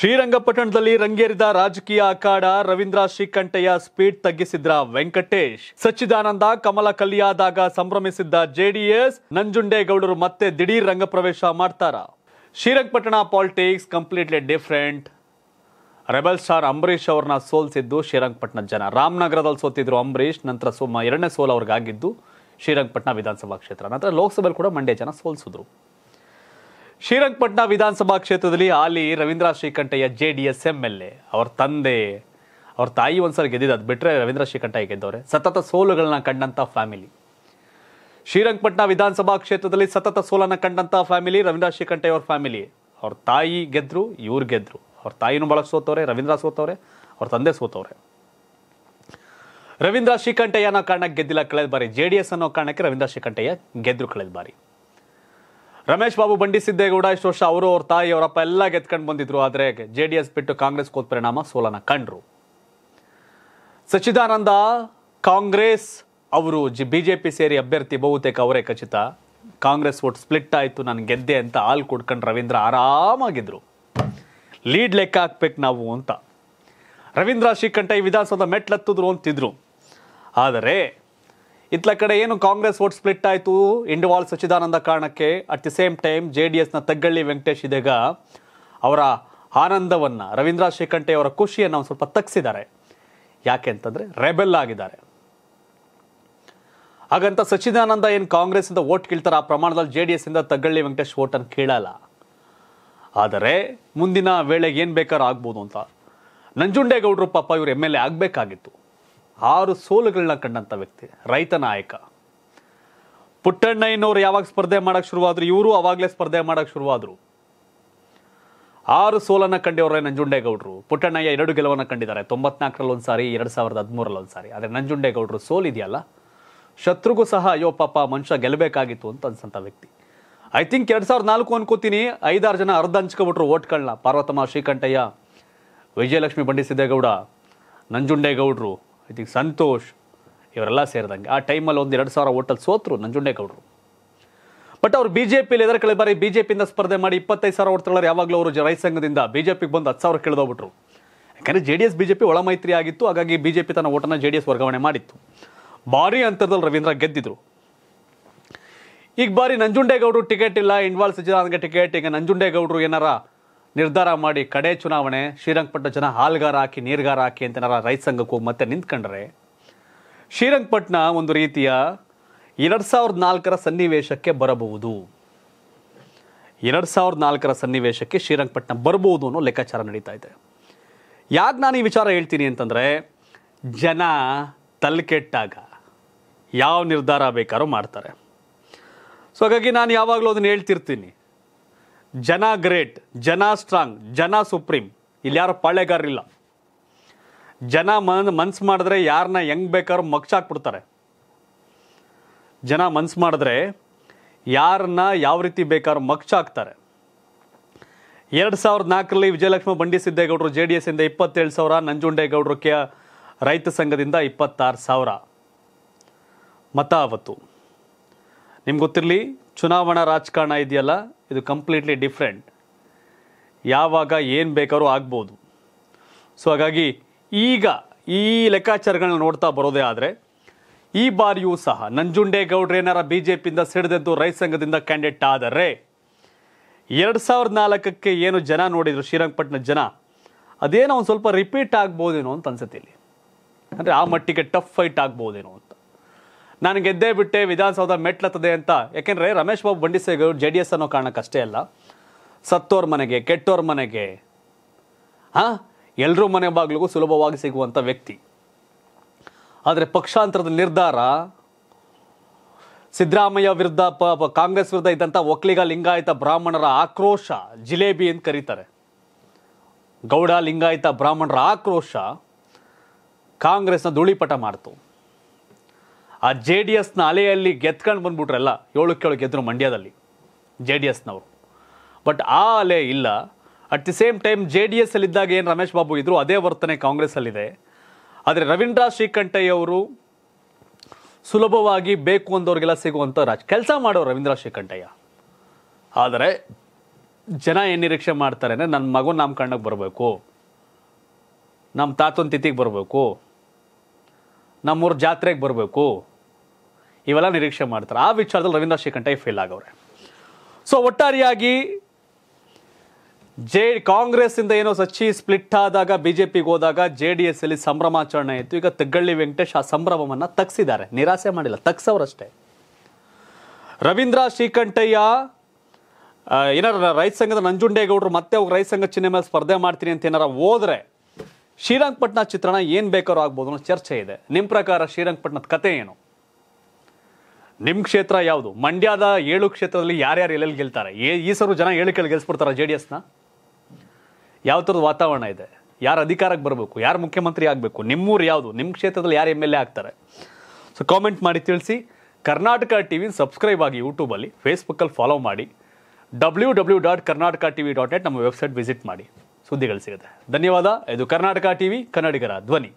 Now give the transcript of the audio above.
ಶ್ರೀರಂಗಪಟ್ಟಣದಲ್ಲಿ ರಂಗೇರಿದ ರಾಜಕೀಯ ಅಖಾಡ ರವೀಂದ್ರ ಶ್ರೀಕಂಠಯ್ಯ ಸ್ಪೀಡ್ ತಗ್ಗಿಸಿದ್ರ ವೆಂಕಟೇಶ್ ಸಚ್ಚಿದಾನಂದ ಕಮಲ ಕಲ್ಲಿಯಾದಾಗ ಸಂಭ್ರಮಿಸಿದ್ದ ಜೆಡಿಎಸ್ ನಂಜುಂಡೇಗೌಡರು ಮತ್ತೆ ದಿಢೀರ್ ರಂಗಪ್ರವೇಶ ಮಾಡ್ತಾರ Srirangapatna politics completely different rebel star Ambareesh ಅವ್ರನ್ನ ಸೋಲ್ಸಿದ್ದು ಶ್ರೀರಂಗಪಟ್ಟಣ ಜನ ರಾಮನಗರದಲ್ಲಿ ಸೋತಿದ್ರು ಅಂಬರೀಷ್ ನಂತರ ಸೋಮ ಎರಡನೇ ಸೋಲ್ ಅವ್ರಿಗಾಗಿದ್ದು ಶ್ರೀರಂಗಪಟ್ಟಣ ವಿಧಾನಸಭಾ ಕ್ಷೇತ್ರ ನಂತರ ಲೋಕಸಭೆಯಲ್ಲಿ ಕೂಡ ಮಂಡ್ಯ ಜನ ಸೋಲ್ಸಿದ್ರು ಶ್ರೀರಂಗಪಟ್ಟಣ ವಿಧಾನಸಭಾ ಕ್ಷೇತ್ರದಲ್ಲಿ ಅಲ್ಲಿ Ravindra Srikantaiah J D S M L A ಅವ್ರ ತಂದೆ ಅವ್ರ ತಾಯಿ ಒಂದ್ಸಲ ಗೆದ್ದಿದ್ದು ಅದು ಬಿಟ್ಟರೆ ರವೀಂದ್ರ ಶ್ರೀಕಂಠಯ್ಯ ಗೆದ್ದವ್ರೆ ಸತತ ಸೋಲುಗಳನ್ನ ಕಂಡಂಥ ಫ್ಯಾಮಿಲಿ ಶ್ರೀರಂಗಪಟ್ಟಣ ವಿಧಾನಸಭಾ ಕ್ಷೇತ್ರದಲ್ಲಿ ಸತತ ಸೋಲನ್ನು ಕಂಡಂಥ ಫ್ಯಾಮಿಲಿ ರವೀಂದ್ರ ಶ್ರೀಕಂಠಯ್ಯ ಅವ್ರ ಫ್ಯಾಮಿಲಿ ಅವ್ರ ತಾಯಿ ಗೆದ್ದರು ಇವ್ರ ಗೆದ್ರು ಅವ್ರ ತಾಯಿನೂ ಬಳಕೆ ಸೋತವ್ರೆ ರವೀಂದ್ರ ಸೋತವ್ರೆ ಅವ್ರ ತಂದೆ ಸೋತವ್ರೆ ರವೀಂದ್ರ ಶ್ರೀಕಂಠಯ್ಯ ಅನ್ನೋ ಕಾರಣಕ್ಕೆ ಗೆದ್ದಿಲ್ಲ ಕಳೆದ ಬಾರಿ ಜೆ ಡಿ ಎಸ್ ಅನ್ನೋ ಕಾರಣಕ್ಕೆ ರವೀಂದ್ರ ಶ್ರೀಕಂಠಯ್ಯ ಗೆದ್ರು ಕಳೆದ ಬಾರಿ ರಮೇಶ್ ಬಾಬು ಬಂಡಿ ಸಿದ್ದೇಗೌಡ ಇಷ್ಟು ವರ್ಷ ಅವರು ಅವ್ರ ತಾಯಿ ಅವರಪ್ಪ ಎಲ್ಲ ಗೆದ್ಕೊಂಡು ಬಂದಿದ್ರು ಆದರೆ ಜೆ ಡಿ ಎಸ್ ಬಿಟ್ಟು ಕಾಂಗ್ರೆಸ್ ಕೋತ್ ಪರಿಣಾಮ ಸೋಲನ ಕಂಡ್ರು ಸಚ್ಚಿದಾನಂದ ಕಾಂಗ್ರೆಸ್ ಅವರು ಜಿ ಬಿಜೆಪಿ ಸೇರಿ ಅಭ್ಯರ್ಥಿ ಬಹುತೇಕ ಅವರೇ ಖಚಿತ ಕಾಂಗ್ರೆಸ್ ಓಟ್ ಸ್ಪ್ಲಿಟ್ ಆಯಿತು ನಾನು ಗೆದ್ದೆ ಅಂತ ಹಾಲು ಕುಡ್ಕೊಂಡು ರವೀಂದ್ರ ಆರಾಮಾಗಿದ್ರು ಲೀಡ್ ಲೆಕ್ಕ ಹಾಕ್ಬೇಕು ನಾವು ಅಂತ ರವೀಂದ್ರ ಶ್ರೀಕಂಠ ಈ ವಿಧಾನಸೌಧ ಮೆಟ್ಲತ್ತಿದ್ರು ಅಂತಿದ್ರು ಆದರೆ ಇತ್ಲ ಕಡೆ ಏನು ಕಾಂಗ್ರೆಸ್ ವೋಟ್ ಸ್ಪ್ಲಿಟ್ ಆಯಿತು ಇಂಡವಾಲ್ ಸಚ್ಚಿದಾನಂದ ಕಾರಣಕ್ಕೆ at the same time J D ಎಸ್ನ ತಗ್ಗಳ್ಳಿ ವೆಂಕಟೇಶ್ ಇದೀಗ ಅವರ ಆನಂದವನ್ನು ರವೀಂದ್ರ ಶ್ರೀಕಂಠೆ ಅವರ ಖುಷಿಯನ್ನು ಒಂದು ಸ್ವಲ್ಪ ತಗ್ಸಿದ್ದಾರೆ ಯಾಕೆ ಅಂತಂದರೆ ರೆಬೆಲ್ ಆಗಿದ್ದಾರೆ ಹಾಗಂತ ಸಚಿದಾನಂದ ಏನು ಕಾಂಗ್ರೆಸ್ಸಿಂದ ಓಟ್ ಕೀಳ್ತಾರೆ ಆ ಪ್ರಮಾಣದಲ್ಲಿ ಜೆ ಡಿ ಎಸ್ಸಿಂದ ತಗ್ಗಳ್ಳಿ ವೆಂಕಟೇಶ್ ಓಟನ್ನು ಕೇಳಲ್ಲ ಆದರೆ ಮುಂದಿನ ವೇಳೆಗೆ ಏನು ಬೇಕಾದ್ರೂ ಆಗ್ಬೋದು ಅಂತ ನಂಜುಂಡೇಗೌಡರು ಪಾಪ ಇವರು ಎಮ್ ಎಲ್ ಎ ಆಗಬೇಕಾಗಿತ್ತು ಆರು ಸೋಲುಗಳನ್ನ ಕಂಡಂಥ ವ್ಯಕ್ತಿ ರೈತ ನಾಯಕ ಪುಟ್ಟಣ್ಣಯ್ಯನವರು ಯಾವಾಗ ಸ್ಪರ್ಧೆ ಮಾಡಕ್ ಶುರುವಾದ್ರು ಇವರು ಅವಾಗ್ಲೇ ಸ್ಪರ್ಧೆ ಮಾಡಕ್ ಶುರುವಾದ್ರು ಆರು ಸೋಲನ್ನು ಕಂಡವ್ರೆ ನಂಜುಂಡೇಗೌಡರು ಪುಟ್ಟಣ್ಣಯ್ಯ ಎರಡು ಗೆಲುವನ್ನು ಕಂಡಿದ್ದಾರೆ ತೊಂಬತ್ನಾಲ್ಕರಲ್ಲಿ ಒಂದು ಸಾರಿ ಎರಡು ಸಾವಿರದ ಹದಿಮೂರಲ್ಲಿ ಒಂದು ಸಾರಿ ಆದರೆ ನಂಜುಂಡೇಗೌಡರು ಸೋಲಿದೆಯಲ್ಲ ಶತ್ರುಗೂ ಸಹ ಅಯ್ಯೋ ಪಾಪ ಮನುಷ್ಯ ಗೆಲ್ಲಬೇಕಾಗಿತ್ತು ಅಂತ ಅನ್ಸಂಥ ವ್ಯಕ್ತಿ ಐ ಥಿಂಕ್ ಎರಡು ಸಾವಿರದ ನಾಲ್ಕು ಅನ್ಕೋತೀನಿ ಐದಾರು ಜನ ಅರ್ಧ ಹಂಚ್ಕೊಬಿಟ್ರು ಓಟ್ಗಳನ್ನ ಪಾರ್ವತಮ್ಮ ಶ್ರೀಕಂಠಯ್ಯ ವಿಜಯಲಕ್ಷ್ಮಿ ಬಂಡಿಸಿದ್ದೇಗೌಡ ನಂಜುಂಡೇಗೌಡರು ಇದಕ್ಕೆ ಸಂತೋಷ್ ಇವರೆಲ್ಲ ಸೇರಿದಂಗೆ ಆ ಟೈಮಲ್ಲಿ ಒಂದು ಎರಡು ಸಾವಿರ ಓಟಲ್ಲಿ ಸೋತರು ನಂಜುಂಡೇಗೌಡರು ಬಟ್ ಅವರು ಬಿ ಜೆ ಪಿಲಿ ಎದರ ಕಳೆ ಬಾರಿ ಬಿ ಜೆ ಪಿಯಿಂದ ಸ್ಪರ್ಧೆ ಮಾಡಿ ಇಪ್ಪತ್ತೈದು ಸಾವಿರ ಓಟ್ ಯಾವಾಗಲೂ ಅವರು ರೈತ ಸಂಘದಿಂದ ಬಿ ಜೆ ಪಿಗೆ ಬಂದು ಹತ್ತು ಸಾವಿರ ಕೇಳಿದೋಗ್ಬಿಟ್ರು ಯಾಕಂದರೆ J D S B J P ಒಳ ಮೈತ್ರಿ ಆಗಿತ್ತು ಹಾಗಾಗಿ ಬಿ ಜೆ ಪಿ ತನ್ನ ಓಟನ್ನು ಜೆ ಡಿ ಎಸ್ ವರ್ಗಾವಣೆ ಮಾಡಿತ್ತು ಭಾರಿ ಅಂತರದಲ್ಲಿ ರವೀಂದ್ರ ಗೆದ್ದಿದ್ರು ಈಗ ಬಾರಿ ನಂಜುಂಡೇಗೌಡರು ಟಿಕೆಟ್ ಇಲ್ಲ ಇನ್ವಾಲ್ವ್ ಸಿಜರಾನ್ಗೆ ಟಿಕೆಟ್ ಈಗ ನಂಜುಂಡೇಗೌಡರು ಏನಾರ ನಿರ್ಧಾರ ಮಾಡಿ ಕಡೆ ಚುನಾವಣೆ ಶ್ರೀರಂಗಪಟ್ಟಣ ಜನ ಹಾಲ್ಗಾರ ಹಾಕಿ ನೀರ್ಗಾರ ಹಾಕಿ ಅಂತ ನಾರ ರೈತ ಸಂಘಕ್ಕೂ ಮತ್ತೆ ನಿಂತ್ಕೊಂಡ್ರೆ ಶ್ರೀರಂಗಪಟ್ಟಣ ಒಂದು ರೀತಿಯ ಎರಡು ಸಾವಿರದ ನಾಲ್ಕರ ಸನ್ನಿವೇಶಕ್ಕೆ ಬರಬಹುದು ಎರಡು ಸಾವಿರದ ನಾಲ್ಕರ ಸನ್ನಿವೇಶಕ್ಕೆ ಶ್ರೀರಂಗಪಟ್ಟಣ ಬರಬಹುದು ಅನ್ನೋ ಲೆಕ್ಕಾಚಾರ ನಡೀತಾ ಇದೆ ಯಾಕೆ ನಾನು ಈ ವಿಚಾರ ಹೇಳ್ತೀನಿ ಅಂತಂದರೆ ಜನ ತಲೆಕೆಟ್ಟಾಗ ಯಾವ ನಿರ್ಧಾರ ಬೇಕಾದ್ರೂ ಮಾಡ್ತಾರೆ ಸೊ ಹಾಗಾಗಿ ನಾನು ಯಾವಾಗಲೂ ಅದನ್ನು ಹೇಳ್ತಿರ್ತೀನಿ ಜನ ಗ್ರೇಟ್ ಜನ ಸ್ಟ್ರಾಂಗ್ ಜನ ಸುಪ್ರೀಂ ಇಲ್ಲಿ ಯಾರು ಪಾಳೆಗಾರರಿಲ್ಲ ಜನ ಮನ್ ಮನ್ಸು ಮಾಡಿದ್ರೆ ಯಾರನ್ನ ಹೆಂಗ್ ಬೇಕಾದ್ರೂ ಮಗ್ಸಾಕ್ಬಿಡ್ತಾರೆ ಜನ ಮನ್ಸು ಮಾಡಿದ್ರೆ ಯಾರನ್ನ ಯಾವ ರೀತಿ ಬೇಕಾದ್ರೂ ಮಗ್ಸಾಕ್ತಾರೆ ಎರಡು ಸಾವಿರದ ನಾಲ್ಕರಲ್ಲಿ ವಿಜಯಲಕ್ಷ್ಮಿ ಬಂಡಿ ಸಿದ್ದೇಗೌಡರು ಜೆ ಡಿ ಇಂದ ಇಪ್ಪತ್ತೇಳು ಸಾವಿರ ನಂಜುಂಡೇಗೌಡರು ಕೆ ರೈತ ಸಂಘದಿಂದ ಇಪ್ಪತ್ತಾರು ಸಾವಿರ ಮತ ಅವತ್ತು ನಿಮ್ಗೆ ಗೊತ್ತಿರಲಿ ಚುನಾವಣಾ ರಾಜಕಾರಣ ಇದೆಯಲ್ಲ ಇದು ಕಂಪ್ಲೀಟ್ಲಿ ಡಿಫ್ರೆಂಟ್ ಯಾವಾಗ ಏನು ಬೇಕಾದ್ರೂ ಆಗ್ಬೋದು ಸೊ ಹಾಗಾಗಿ ಈಗ ಈ ಲೆಕ್ಕಾಚಾರಗಳನ್ನ ನೋಡ್ತಾ ಬರೋದೇ ಆದರೆ ಈ ಬಾರಿಯೂ ಸಹ ಗೌಡ್ರ ಏನಾರ ಬಿ ಜೆ ಪಿಯಿಂದ ಸಿಡಿದೆದ್ದು ರೈತ ಸಂಘದಿಂದ ಕ್ಯಾಂಡಿಡೇಟ್ ಆದರೆ ಎರಡು ಸಾವಿರದ ನಾಲ್ಕಕ್ಕೆ ಏನು ಜನ ನೋಡಿದರು ಶ್ರೀರಂಗಪಟ್ಟಣ ಜನ ಅದೇನೋ ಒಂದು ಸ್ವಲ್ಪ ರಿಪೀಟ್ ಆಗ್ಬೋದೇನೋ ಅಂತ ಅನ್ಸುತ್ತೆ ಇಲ್ಲಿ ಅಂದರೆ ಆ ಮಟ್ಟಿಗೆ ಟಫ್ ಫೈಟ್ ಆಗ್ಬೋದೇನೋ ಅಂತ ನಾನು ಗೆದ್ದೇ ಬಿಟ್ಟೆ ವಿಧಾನಸೌಧ ಮೆಟ್ಲತ್ತದೆ ಅಂತ ಯಾಕೆಂದರೆ ರಮೇಶ್ ಬಾಬು ಬಂಡಿಸೇಗೌಡರು ಜೆ ಡಿ ಎಸ್ ಅನ್ನೋ ಕಾರಣಕ್ಕಷ್ಟೇ ಅಲ್ಲ ಸತ್ತೋರ್ ಮನೆಗೆ ಕೆಟ್ಟೋರ್ ಮನೆಗೆ ಹಾಂ ಎಲ್ಲರೂ ಮನೆ ಬಾಗಿಲಿಗೂ ಸುಲಭವಾಗಿ ಸಿಗುವಂಥ ವ್ಯಕ್ತಿ ಆದರೆ ಪಕ್ಷಾಂತರದ ನಿರ್ಧಾರ ಸಿದ್ದರಾಮಯ್ಯ ವಿರುದ್ಧ ಪ ಕಾಂಗ್ರೆಸ್ ವಿರುದ್ಧ ಇದ್ದಂಥ ಒಕ್ಕಲಿಗ ಲಿಂಗಾಯತ ಬ್ರಾಹ್ಮಣರ ಆಕ್ರೋಶ ಜಿಲೇಬಿ ಅಂತ ಕರೀತಾರೆ ಗೌಡ ಲಿಂಗಾಯತ ಬ್ರಾಹ್ಮಣರ ಆಕ್ರೋಶ ಕಾಂಗ್ರೆಸ್ನ ಧೂಳಿಪಟ ಮಾಡ್ತು ಆ ಜೆ ಡಿ ಎಸ್ನ ಅಲೆಯಲ್ಲಿ ಗೆದ್ಕೊಂಡು ಬಂದ್ಬಿಟ್ರಲ್ಲ ಕೇಳು ಗೆದ್ದರು ಮಂಡ್ಯದಲ್ಲಿ ಜೆ ಡಿ ಎಸ್ನವರು ಬಟ್ ಆ ಅಲೆ ಇಲ್ಲ at the same time J D S ಅಲ್ಲಿದ್ದಾಗ ಏನು ರಮೇಶ್ ಬಾಬು ಇದ್ದರು ಅದೇ ವರ್ತನೆ ಕಾಂಗ್ರೆಸ್ಸಲ್ಲಿದೆ ಆದರೆ ರವೀಂದ್ರ ಶ್ರೀಕಂಠಯ್ಯವರು ಸುಲಭವಾಗಿ ಬೇಕು ಅಂದವ್ರಿಗೆಲ್ಲ ಸಿಗುವಂಥ ರಾಜ್ ಕೆಲಸ ಮಾಡೋರು ರವೀಂದ್ರ ಶ್ರೀಕಂಠಯ್ಯ ಆದರೆ ಜನ ಏನು ನಿರೀಕ್ಷೆ ಮಾಡ್ತಾರೆ ಅಂದರೆ ನನ್ನ ಮಗು ನಮ್ಮ ಕಣ್ಣಕ್ಕೆ ಬರಬೇಕು ನಮ್ಮ ತಾತನ ತಿಥಿಗೆ ಬರಬೇಕು ನಮ್ಮೂರ ಜಾತ್ರೆಗೆ ಬರಬೇಕು ಇವೆಲ್ಲ ನಿರೀಕ್ಷೆ ಮಾಡ್ತಾರೆ ಆ ವಿಚಾರದಲ್ಲಿ ರವೀಂದ್ರ ಶ್ರೀಕಂಠ ಫೇಲ್ ಆಗವ್ರೆ ಸೊ ಒಟ್ಟಾರೆಯಾಗಿ ಜೆ ಕಾಂಗ್ರೆಸ್ ಇಂದ ಏನೋ ಸಚ್ಚಿ ಸ್ಪ್ಲಿಟ್ ಆದಾಗ ಬಿಜೆಪಿಗೆ ಹೋದಾಗ ಜೆ ಡಿ ಎಸ್ ಅಲ್ಲಿ ಸಂಭ್ರಮಾಚರಣೆ ಆಯಿತು ಈಗ ತೆಗ್ಗಳ್ಳಿ ವೆಂಕಟೇಶ್ ಆ ಸಂಭ್ರಮವನ್ನು ತಗ್ಸಿದ್ದಾರೆ ನಿರಾಸೆ ಮಾಡಿಲ್ಲ ತಗ್ಸವ್ರಷ್ಟೇ ರವೀಂದ್ರ ಶ್ರೀಕಂಠಯ್ಯ ಏನಾರ ರೈತ ಸಂಘದ ನಂಜುಂಡೇಗೌಡರು ಮತ್ತೆ ಅವ್ರು ರೈತ ಸಂಘ ಚಿಹ್ನೆ ಮೇಲೆ ಸ್ಪರ್ಧೆ ಮಾಡ್ತೀನಿ ಅಂತ ಏನಾರ ಹೋದ್ರೆ ಶ್ರೀರಂಗಪಟ್ಟಣ ಚಿತ್ರಣ ಏನು ಬೇಕಾದ್ರೂ ಆಗ್ಬೋದು ಅನ್ನೋ ಚರ್ಚೆ ಇದೆ ನಿಮ್ಮ ಪ್ರಕಾರ ಶ್ರೀರಂಗಪಟ್ಟಣದ ಕತೆ ಏನು ನಿಮ್ಮ ಕ್ಷೇತ್ರ ಯಾವುದು ಮಂಡ್ಯದ ಏಳು ಕ್ಷೇತ್ರದಲ್ಲಿ ಯಾರ್ಯಾರು ಎಲ್ಲೆಲ್ಲಿ ಗೆಲ್ತಾರೆ ಏ ಈ ಸರು ಜನ ಹೇಳಿ ಕೇಳಿ ಗೆಲ್ಸ್ಬಿಡ್ತಾರೆ ಜೆ ಡಿ ಎಸ್ನ ಯಾವ ಥರದ ವಾತಾವರಣ ಇದೆ ಯಾರು ಅಧಿಕಾರಕ್ಕೆ ಬರಬೇಕು ಯಾರು ಮುಖ್ಯಮಂತ್ರಿ ಆಗಬೇಕು ನಿಮ್ಮೂರು ಯಾವುದು ನಿಮ್ಮ ಕ್ಷೇತ್ರದಲ್ಲಿ ಯಾರು ಎಮ್ ಎಲ್ ಎ ಆಗ್ತಾರೆ ಸೊ ಕಾಮೆಂಟ್ ಮಾಡಿ ತಿಳಿಸಿ ಕರ್ನಾಟಕ ಟಿ ವಿ ಸಬ್ಸ್ಕ್ರೈಬ್ ಆಗಿ ಯೂಟ್ಯೂಬಲ್ಲಿ ಫೇಸ್ಬುಕ್ಕಲ್ಲಿ ಫಾಲೋ ಮಾಡಿ W W dot Karnataka T V dot net ನಮ್ಮ ವೆಬ್ಸೈಟ್ ವಿಸಿಟ್ ಮಾಡಿ ಸುದ್ದಿಗಳು ಸಿಗುತ್ತೆ ಧನ್ಯವಾದ ಇದು ಕರ್ನಾಟಕ ಟಿ ವಿ ಕನ್ನಡಿಗರ ಧ್ವನಿ